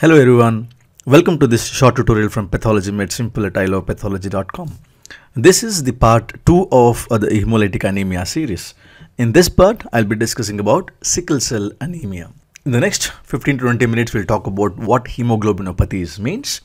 Hello everyone, welcome to this short tutorial from Pathology made simple at ilopathology.com. This is the part 2 of uh, the hemolytic anemia series. In this part, I'll be discussing about sickle cell anemia. In the next 15 to 20 minutes, we'll talk about what hemoglobinopathies means.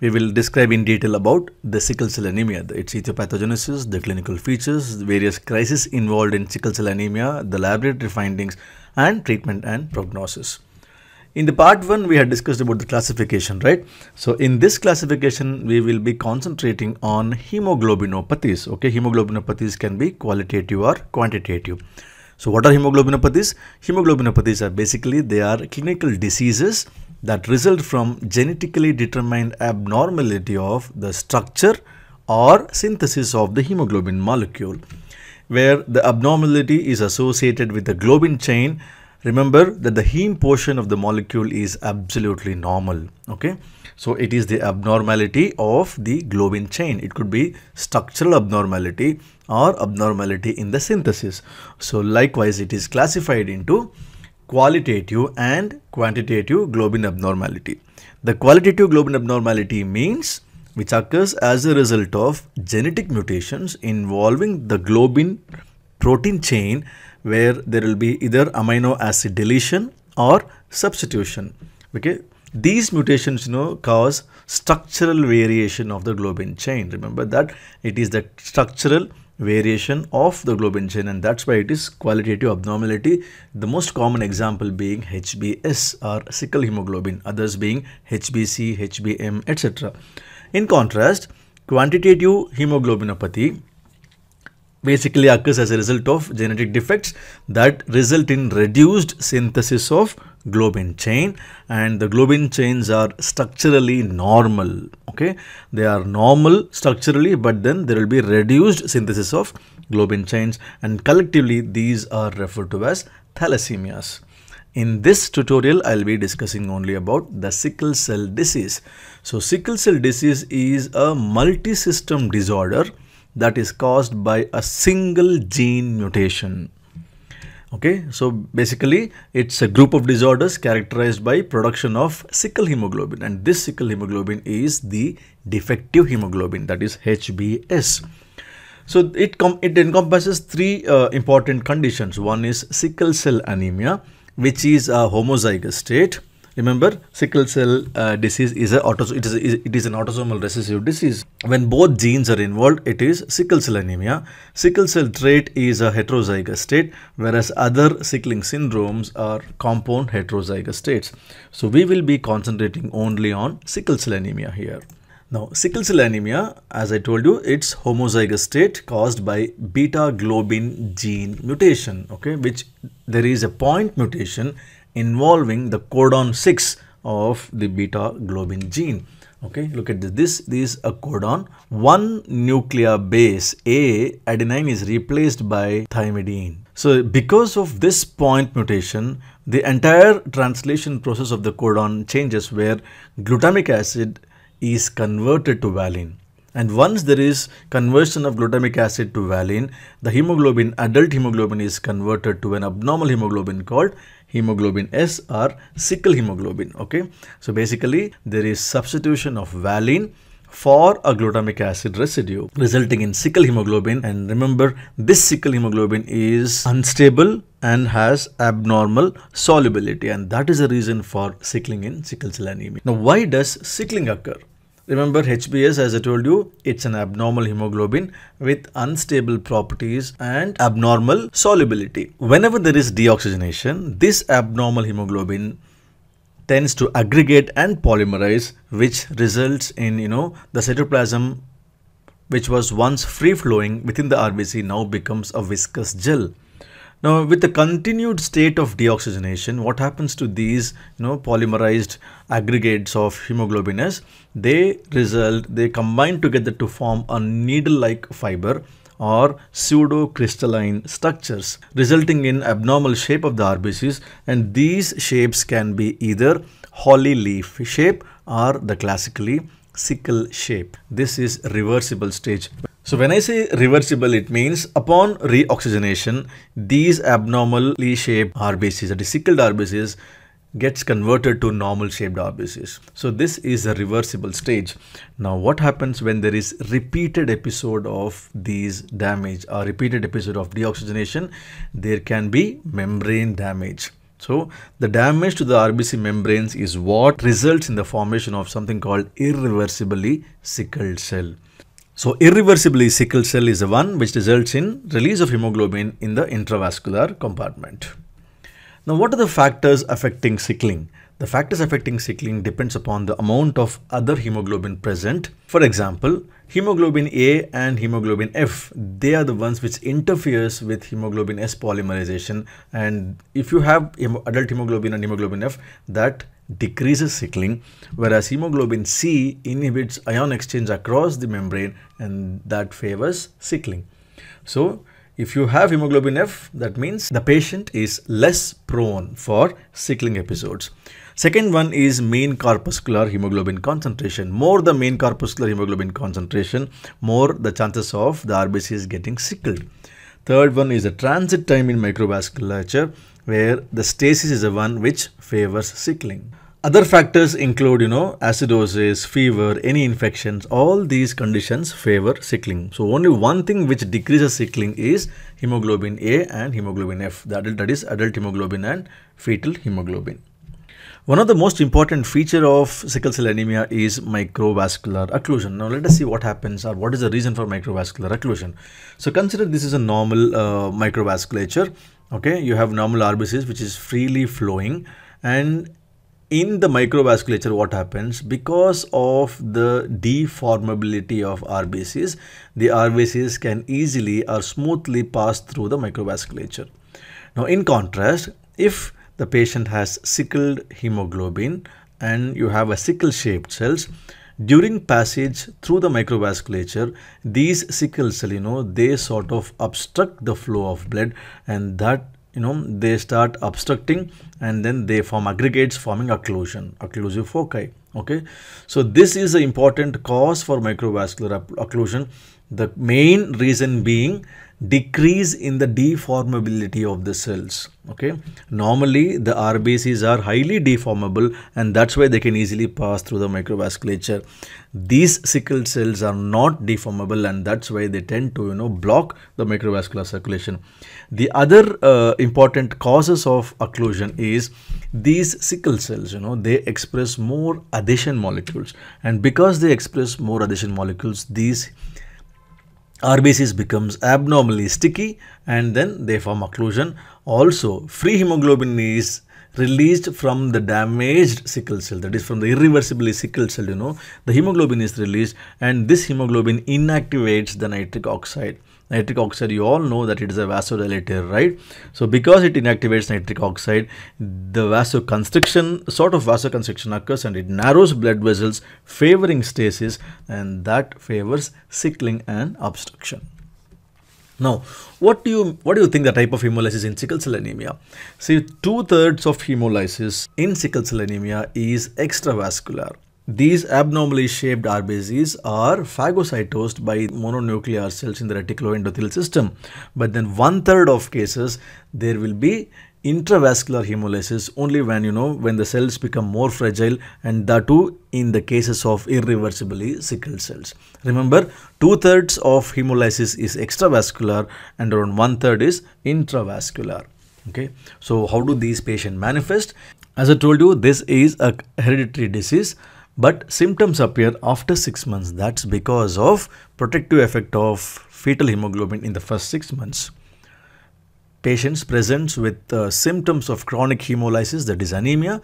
We will describe in detail about the sickle cell anemia, its etiopathogenesis, the clinical features, the various crises involved in sickle cell anemia, the laboratory findings, and treatment and prognosis. In the part 1, we had discussed about the classification, right? So in this classification, we will be concentrating on hemoglobinopathies, okay? Hemoglobinopathies can be qualitative or quantitative. So what are hemoglobinopathies? Hemoglobinopathies are basically, they are clinical diseases that result from genetically determined abnormality of the structure or synthesis of the hemoglobin molecule, where the abnormality is associated with the globin chain remember that the heme portion of the molecule is absolutely normal okay so it is the abnormality of the globin chain it could be structural abnormality or abnormality in the synthesis so likewise it is classified into qualitative and quantitative globin abnormality the qualitative globin abnormality means which occurs as a result of genetic mutations involving the globin protein chain where there will be either amino acid deletion or substitution. Okay, these mutations you know cause structural variation of the globin chain remember that it is the structural variation of the globin chain and that's why it is qualitative abnormality the most common example being hbs or sickle hemoglobin others being hbc hbm etc in contrast quantitative hemoglobinopathy basically occurs as a result of genetic defects that result in reduced synthesis of globin chain and the globin chains are structurally normal okay they are normal structurally but then there will be reduced synthesis of globin chains and collectively these are referred to as thalassemias in this tutorial, I'll be discussing only about the sickle cell disease. So sickle cell disease is a multi-system disorder that is caused by a single gene mutation. Okay, so basically it's a group of disorders characterized by production of sickle hemoglobin and this sickle hemoglobin is the defective hemoglobin that is HbS. So it, it encompasses three uh, important conditions. One is sickle cell anemia which is a homozygous state Remember, sickle cell uh, disease is a it is it is an autosomal recessive disease. When both genes are involved, it is sickle cell anemia. Sickle cell trait is a heterozygous state, whereas other sickling syndromes are compound heterozygous states. So we will be concentrating only on sickle cell anemia here. Now, sickle cell anemia, as I told you, it's homozygous state caused by beta globin gene mutation, okay, which there is a point mutation involving the codon 6 of the beta globin gene. Okay, look at this. This, this is a codon. One nuclear base A adenine is replaced by thymidine. So because of this point mutation, the entire translation process of the codon changes where glutamic acid is converted to valine. And once there is conversion of glutamic acid to valine, the hemoglobin, adult hemoglobin is converted to an abnormal hemoglobin called hemoglobin S or sickle hemoglobin. Okay. So basically there is substitution of valine for a glutamic acid residue resulting in sickle hemoglobin and remember this sickle hemoglobin is unstable and has abnormal solubility and that is the reason for sickling in sickle cell anemia. Now why does sickling occur? Remember HbS as I told you it's an abnormal hemoglobin with unstable properties and abnormal solubility. Whenever there is deoxygenation this abnormal hemoglobin tends to aggregate and polymerize which results in you know the cytoplasm which was once free flowing within the RBC now becomes a viscous gel. Now, with the continued state of deoxygenation, what happens to these you know, polymerized aggregates of hemoglobin they result, they combine together to form a needle-like fiber or pseudo-crystalline structures, resulting in abnormal shape of the RBCs and these shapes can be either holly leaf shape or the classically sickle shape. This is reversible stage. So when I say reversible, it means upon reoxygenation, these abnormally shaped RBCs, the sickled RBCs, gets converted to normal shaped RBCs. So this is a reversible stage. Now what happens when there is repeated episode of these damage or repeated episode of deoxygenation, there can be membrane damage. So the damage to the RBC membranes is what results in the formation of something called irreversibly sickled cell. So irreversibly sickle cell is the one which results in release of hemoglobin in the intravascular compartment. Now what are the factors affecting sickling? The factors affecting sickling depends upon the amount of other hemoglobin present. For example, hemoglobin A and hemoglobin F, they are the ones which interferes with hemoglobin S polymerization. And if you have adult hemoglobin and hemoglobin F, that decreases sickling, whereas hemoglobin C inhibits ion exchange across the membrane and that favors sickling. So, if you have hemoglobin F, that means the patient is less prone for sickling episodes. Second one is mean corpuscular hemoglobin concentration. More the mean corpuscular hemoglobin concentration, more the chances of the RBC is getting sickled. Third one is the transit time in microvasculature where the stasis is the one which favors sickling. Other factors include, you know, acidosis, fever, any infections, all these conditions favor sickling. So only one thing which decreases sickling is hemoglobin A and hemoglobin F, The adult that is adult hemoglobin and fetal hemoglobin. One of the most important feature of sickle cell anemia is microvascular occlusion. Now let us see what happens or what is the reason for microvascular occlusion. So consider this is a normal uh, microvasculature. Okay, you have normal RBCs which is freely flowing and in the microvasculature what happens because of the deformability of RBCs, the RBCs can easily or smoothly pass through the microvasculature. Now in contrast, if the patient has sickled hemoglobin and you have a sickle shaped cells during passage through the microvasculature these sickle cell you know they sort of obstruct the flow of blood and that you know they start obstructing and then they form aggregates forming occlusion occlusive foci okay so this is the important cause for microvascular occlusion the main reason being decrease in the deformability of the cells okay normally the rbcs are highly deformable and that's why they can easily pass through the microvasculature these sickle cells are not deformable and that's why they tend to you know block the microvascular circulation the other uh, important causes of occlusion is these sickle cells you know they express more adhesion molecules and because they express more adhesion molecules these RBCs becomes abnormally sticky and then they form occlusion. Also, free hemoglobin is released from the damaged sickle cell that is from the irreversibly sickle cell you know the hemoglobin is released and this hemoglobin inactivates the nitric oxide nitric oxide you all know that it is a vasodilator right so because it inactivates nitric oxide the vasoconstriction sort of vasoconstriction occurs and it narrows blood vessels favoring stasis and that favors sickling and obstruction now, what do you what do you think the type of hemolysis in sickle cell anemia? See, two thirds of hemolysis in sickle cell anemia is extravascular. These abnormally shaped RBCs are phagocytosed by mononuclear cells in the reticuloendothelial system. But then one third of cases, there will be intravascular hemolysis only when you know when the cells become more fragile and that too in the cases of irreversibly sickle cells. Remember two-thirds of hemolysis is extravascular and around one-third is intravascular. Okay, so how do these patients manifest? As I told you, this is a hereditary disease but symptoms appear after 6 months. That's because of protective effect of fetal hemoglobin in the first 6 months. Patients presents with uh, symptoms of chronic hemolysis, that is anemia,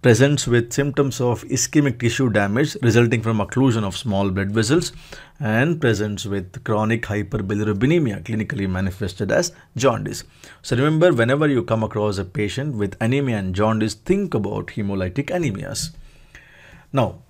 presents with symptoms of ischemic tissue damage resulting from occlusion of small blood vessels and presents with chronic hyperbilirubinemia clinically manifested as jaundice. So remember whenever you come across a patient with anemia and jaundice think about hemolytic anemias. Now,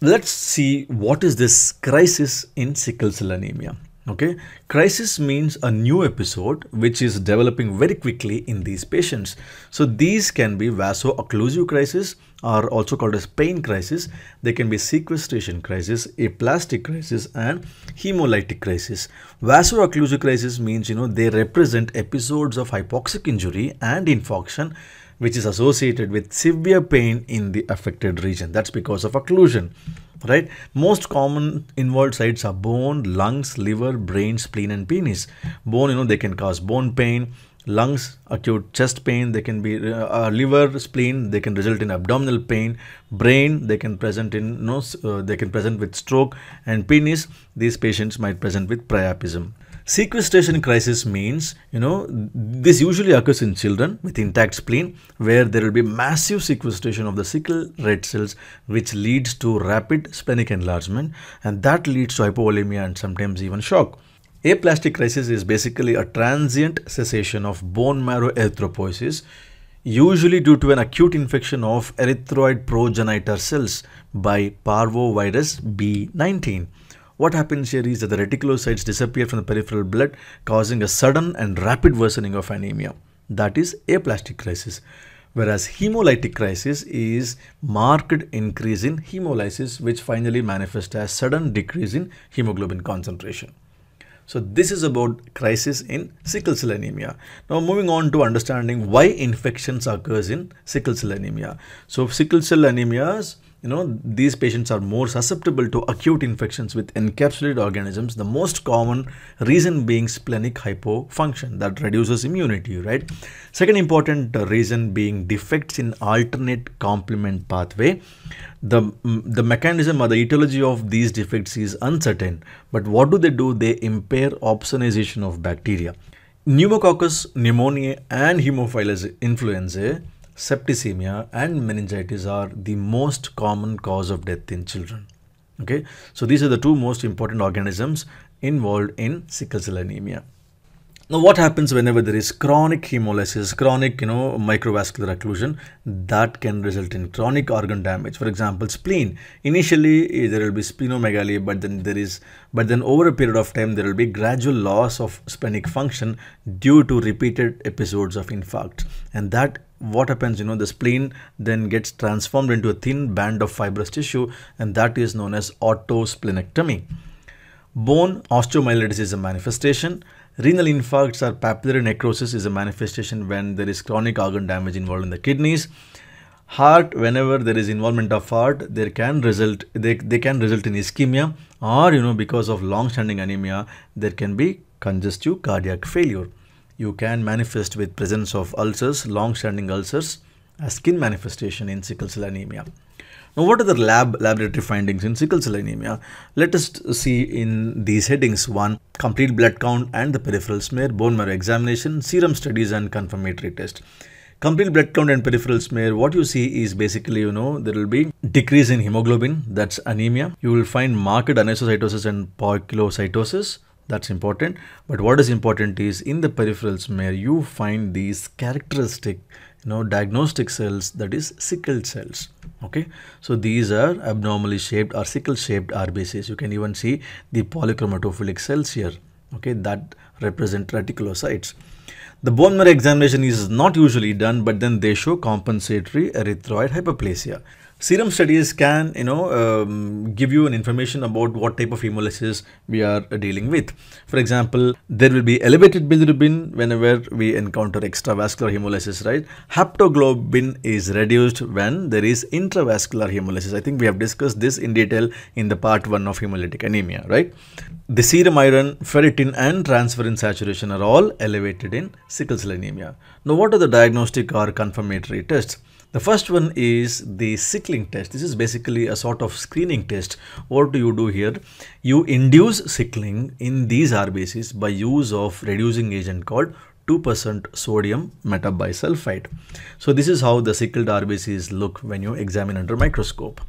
let's see what is this crisis in sickle cell anemia. Okay, crisis means a new episode which is developing very quickly in these patients. So these can be vaso-occlusive crisis are also called as pain crisis. They can be sequestration crisis, aplastic crisis and hemolytic crisis. Vaso-occlusive crisis means, you know, they represent episodes of hypoxic injury and infarction which is associated with severe pain in the affected region. That's because of occlusion, right? Most common involved sites are bone, lungs, liver, brain, spleen, and penis. Bone, you know, they can cause bone pain, lungs, acute chest pain, they can be uh, uh liver, spleen, they can result in abdominal pain, brain, they can present in you no, know, uh, they can present with stroke, and penis, these patients might present with priapism. Sequestration crisis means, you know, this usually occurs in children with intact spleen where there will be massive sequestration of the sickle red cells which leads to rapid splenic enlargement and that leads to hypovolemia and sometimes even shock. Aplastic crisis is basically a transient cessation of bone marrow erythropoiesis usually due to an acute infection of erythroid progenitor cells by parvovirus B19. What happens here is that the reticulocytes disappear from the peripheral blood, causing a sudden and rapid worsening of anemia. That is aplastic crisis. Whereas hemolytic crisis is marked increase in hemolysis, which finally manifests as sudden decrease in hemoglobin concentration. So this is about crisis in sickle cell anemia. Now moving on to understanding why infections occurs in sickle cell anemia. So sickle cell anemias you know, these patients are more susceptible to acute infections with encapsulated organisms, the most common reason being splenic hypofunction that reduces immunity, right? Second important reason being defects in alternate complement pathway. The, mm, the mechanism or the etiology of these defects is uncertain, but what do they do? They impair opsonization of bacteria. Pneumococcus pneumoniae and hemophilus influenzae septicemia and meningitis are the most common cause of death in children. Okay, so these are the two most important organisms involved in sickle cell anemia. Now, what happens whenever there is chronic hemolysis, chronic, you know, microvascular occlusion that can result in chronic organ damage. For example, spleen. Initially, eh, there will be splenomegaly, but then there is, but then over a period of time, there will be gradual loss of splenic function due to repeated episodes of infarct, and that what happens you know the spleen then gets transformed into a thin band of fibrous tissue and that is known as autosplenectomy bone osteomyelitis is a manifestation renal infarcts or papillary necrosis is a manifestation when there is chronic organ damage involved in the kidneys heart whenever there is involvement of heart there can result they, they can result in ischemia or you know because of long standing anemia there can be congestive cardiac failure you can manifest with presence of ulcers, long-standing ulcers, a skin manifestation in sickle cell anemia. Now, what are the lab laboratory findings in sickle cell anemia? Let us see in these headings 1. Complete blood count and the peripheral smear, bone marrow examination, serum studies and confirmatory test. Complete blood count and peripheral smear, what you see is basically, you know, there will be decrease in hemoglobin, that's anemia. You will find marked anisocytosis and poikilocytosis that's important but what is important is in the peripheral smear you find these characteristic you know diagnostic cells that is sickle cells okay so these are abnormally shaped or sickle shaped RBCs you can even see the polychromatophilic cells here okay that represent reticulocytes the bone marrow examination is not usually done but then they show compensatory erythroid hyperplasia Serum studies can, you know, um, give you an information about what type of hemolysis we are uh, dealing with. For example, there will be elevated bilirubin whenever we encounter extravascular hemolysis, right? Haptoglobin is reduced when there is intravascular hemolysis. I think we have discussed this in detail in the part 1 of hemolytic anemia, right? The serum iron, ferritin and transferrin saturation are all elevated in sickle cell anemia. Now, what are the diagnostic or confirmatory tests? The first one is the sickling test. This is basically a sort of screening test. What do you do here? You induce sickling in these RBCs by use of reducing agent called 2% sodium metabisulfite. So this is how the sickled RBCs look when you examine under microscope.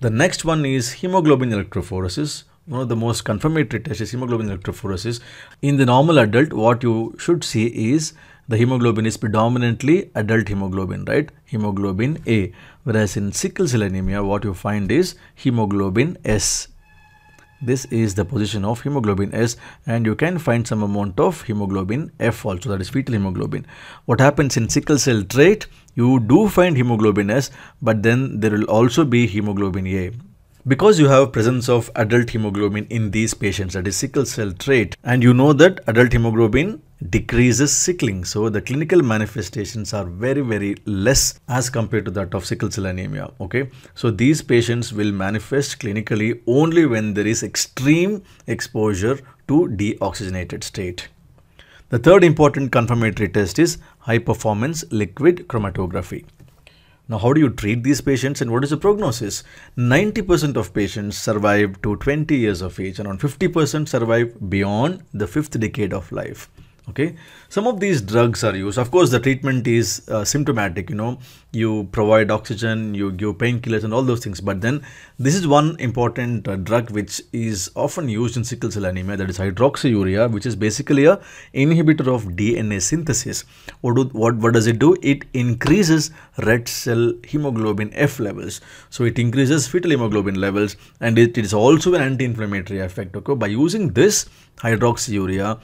The next one is hemoglobin electrophoresis. One of the most confirmatory tests is hemoglobin electrophoresis. In the normal adult, what you should see is the hemoglobin is predominantly adult hemoglobin, right? Hemoglobin A. Whereas in sickle cell anemia, what you find is hemoglobin S. This is the position of hemoglobin S and you can find some amount of hemoglobin F also that is fetal hemoglobin. What happens in sickle cell trait, you do find hemoglobin S but then there will also be hemoglobin A because you have presence of adult hemoglobin in these patients that is sickle cell trait and you know that adult hemoglobin decreases sickling. So the clinical manifestations are very, very less as compared to that of sickle cell anemia. Okay. So these patients will manifest clinically only when there is extreme exposure to deoxygenated state. The third important confirmatory test is high performance liquid chromatography. Now, how do you treat these patients and what is the prognosis? 90% of patients survive to 20 years of age and on 50% survive beyond the fifth decade of life okay some of these drugs are used of course the treatment is uh, symptomatic you know you provide oxygen you give painkillers and all those things but then this is one important uh, drug which is often used in sickle cell anemia that is hydroxyurea which is basically a inhibitor of dna synthesis what do, what what does it do it increases red cell hemoglobin f levels so it increases fetal hemoglobin levels and it, it is also an anti-inflammatory effect okay by using this hydroxyurea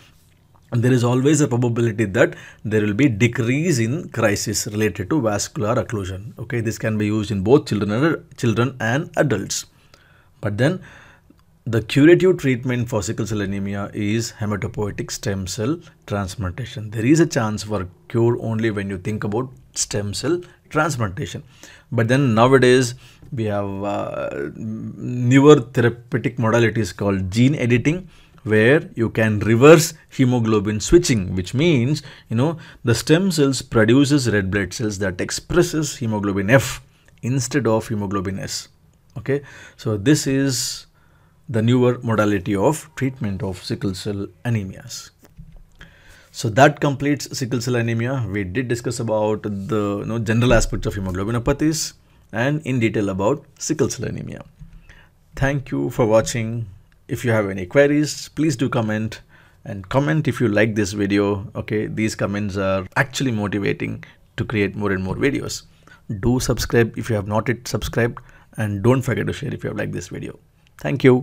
there is always a probability that there will be decrease in crisis related to vascular occlusion. Okay, this can be used in both children and, children and adults. But then the curative treatment for sickle cell anemia is hematopoietic stem cell transplantation. There is a chance for cure only when you think about stem cell transplantation. But then nowadays we have uh, newer therapeutic modalities called gene editing where you can reverse hemoglobin switching, which means, you know, the stem cells produces red blood cells that expresses hemoglobin F instead of hemoglobin S. Okay, so this is the newer modality of treatment of sickle cell anemias. So that completes sickle cell anemia. We did discuss about the you know, general aspects of hemoglobinopathies and in detail about sickle cell anemia. Thank you for watching if you have any queries please do comment and comment if you like this video okay these comments are actually motivating to create more and more videos do subscribe if you have not yet subscribed and don't forget to share if you have liked this video thank you